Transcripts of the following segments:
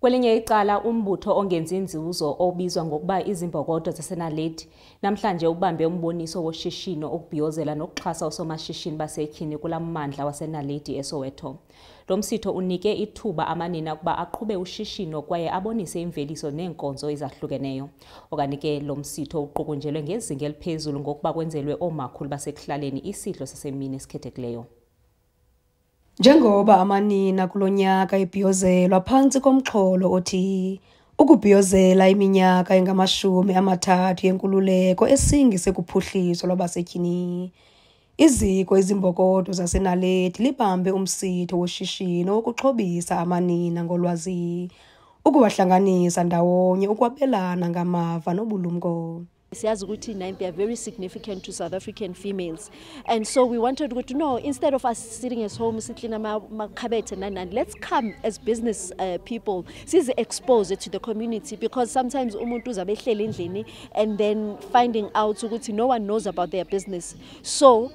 Kwelinye icala umbutho ongenzi nzuzo obizwa ngokuba izimbokodo zasenaleti namhlanje ubambe umboniso woshishino ukubhiyozela nokuxhasa osomashishini basetyhini kula mmandla wasenaleti eSoweto. Lo msitho unike ithuba amanina ukuba aqhube ushishino kwaye abonise imveliso neenkonzo ezahlukeneyo. Okanti ke lo msitho uqukunjelwe ngezinga eliphezulu ngokuba kwenzelwe oomakhulu basekuhlaleni isidlo sasemini esikhethekileyo njengoba amanina kulo nyaka ebhiyozelwa phantsi komxholo othi ukubhiyozela iminyaka engamashumi amathathu yenkululeko esingise kuphuhliso lwabasetyhini iziko izimbokodo zasenaleti libambe umsitho woshishino wokuxhobisa amanina ngolwazi ukuwahlanganisa ndawonye ukwabelana ngamava nobulumko siyazi ukuthi are very significant to south african females and so we wanted to know. instead of us sitting at home sitting amakhabethe nani let's come as business uh, people sizi-expose to the community because sometimes umuntu uzabe and then finding out ukuthi no one knows about their business so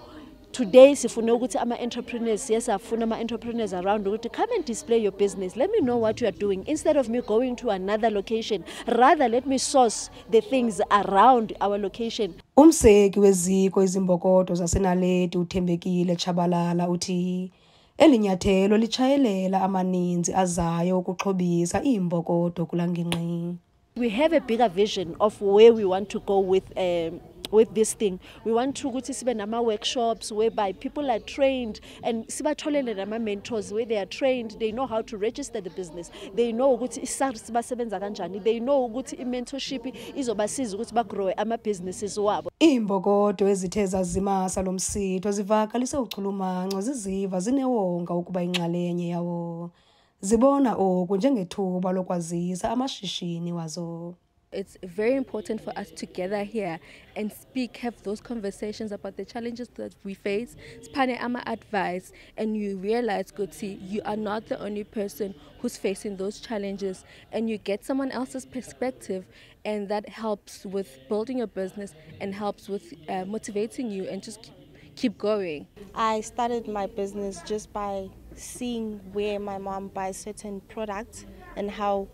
today sifune ukuthi ama-entrepreneurs yes afuna ama-entrepreneurs around ukuthi come and display your business let me know what you are doing instead of me going to another location rather let me source the things around our location umseki weziko izimbokodo zasenaleti uthembekile tshabalala uthi eli nyathelo litshayelela amaninzi azayo ukuxhobisa iimbokodo kulangingqi we have a bigger vision of where we want to go with um, with this thing we want to ukuthi sibe nama-workshops whereby people are trained and sibatholele nama-mentors where they are trained they know how to register the business they know ukuthi i-sars basebenza kanjani they know ukuthi i-mentorship izobasiza ukuthi bagrowe ama-businesses wabo iimbokodo ezithe zazimasa lo msitho zivakalise uchulumanco ziziva zinewonga ukuba inxalenye yawo zibona oku njengethuba lokwazisa amashishini wazo It's very important for us to gather here and speak, have those conversations about the challenges that we face. Spane Ama advice, and you realize, Guti, you are not the only person who's facing those challenges, and you get someone else's perspective, and that helps with building your business and helps with uh, motivating you and just keep going? I started my business just by seeing where my mom buys certain products and how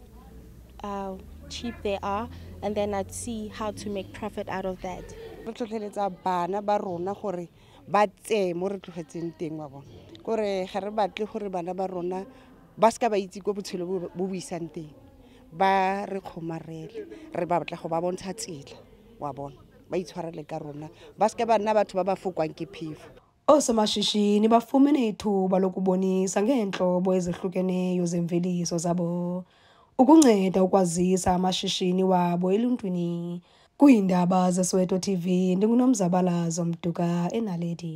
uh, cheap they are and then I'd see how to make profit out of that. re tlhotlheletsa bana ba rona gore ba tseye mo re tlogetseng teng wa bona ga re batle gore bana ba rona ba seka ba itse ko botshelo bo teng ba re kgomarele re batla go ba bontsha tsela wa bona ba itshwarele ka rona ba ba nna batho ba ba fokwang ke phefo oosomashishini bafumene ithuba lokubonisa ngeentlobo ezihlukeneyo zemveliso zabo ukunceda ukwazisa amashishini wabo eluntwini kwiindaba zesoweto tv ndingunomzabalazo mduka enaledi